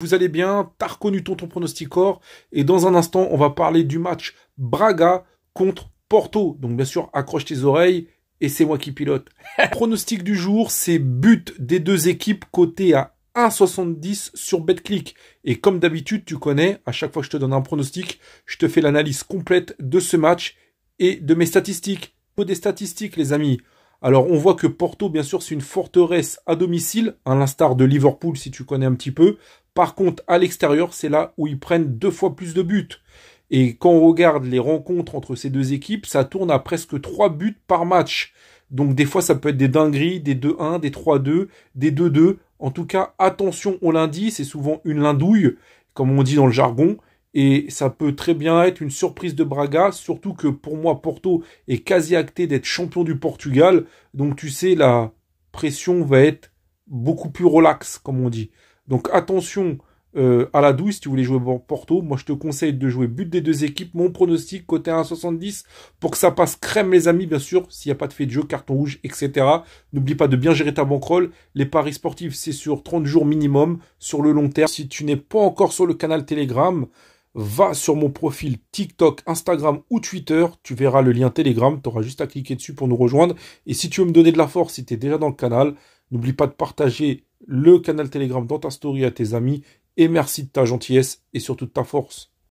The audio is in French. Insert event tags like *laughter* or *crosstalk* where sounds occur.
Vous allez bien, t'as reconnu ton pronosticor. Et dans un instant, on va parler du match Braga contre Porto. Donc bien sûr, accroche tes oreilles et c'est moi qui pilote. *laughs* Pronostic du jour, c'est but des deux équipes côté à 1,70 sur BetClick. Et comme d'habitude, tu connais, à chaque fois que je te donne un pronostic, je te fais l'analyse complète de ce match et de mes statistiques. Des statistiques, les amis. Alors on voit que Porto, bien sûr, c'est une forteresse à domicile, à l'instar de Liverpool si tu connais un petit peu. Par contre, à l'extérieur, c'est là où ils prennent deux fois plus de buts. Et quand on regarde les rencontres entre ces deux équipes, ça tourne à presque trois buts par match. Donc des fois, ça peut être des dingueries, des 2-1, des 3-2, des 2-2. En tout cas, attention au lundi, c'est souvent une lindouille, comme on dit dans le jargon. Et ça peut très bien être une surprise de Braga, surtout que pour moi, Porto est quasi acté d'être champion du Portugal. Donc tu sais, la pression va être beaucoup plus relaxe, comme on dit. Donc attention euh, à la douille si tu voulais jouer Porto. Moi, je te conseille de jouer but des deux équipes. Mon pronostic, côté 1,70 pour que ça passe crème, les amis, bien sûr, s'il n'y a pas de fait de jeu, carton rouge, etc. N'oublie pas de bien gérer ta bankroll. Les paris sportifs, c'est sur 30 jours minimum, sur le long terme. Si tu n'es pas encore sur le canal Telegram, va sur mon profil TikTok, Instagram ou Twitter. Tu verras le lien Telegram. Tu auras juste à cliquer dessus pour nous rejoindre. Et si tu veux me donner de la force, si tu es déjà dans le canal, n'oublie pas de partager le canal Telegram dans ta story à tes amis. Et merci de ta gentillesse et surtout de ta force.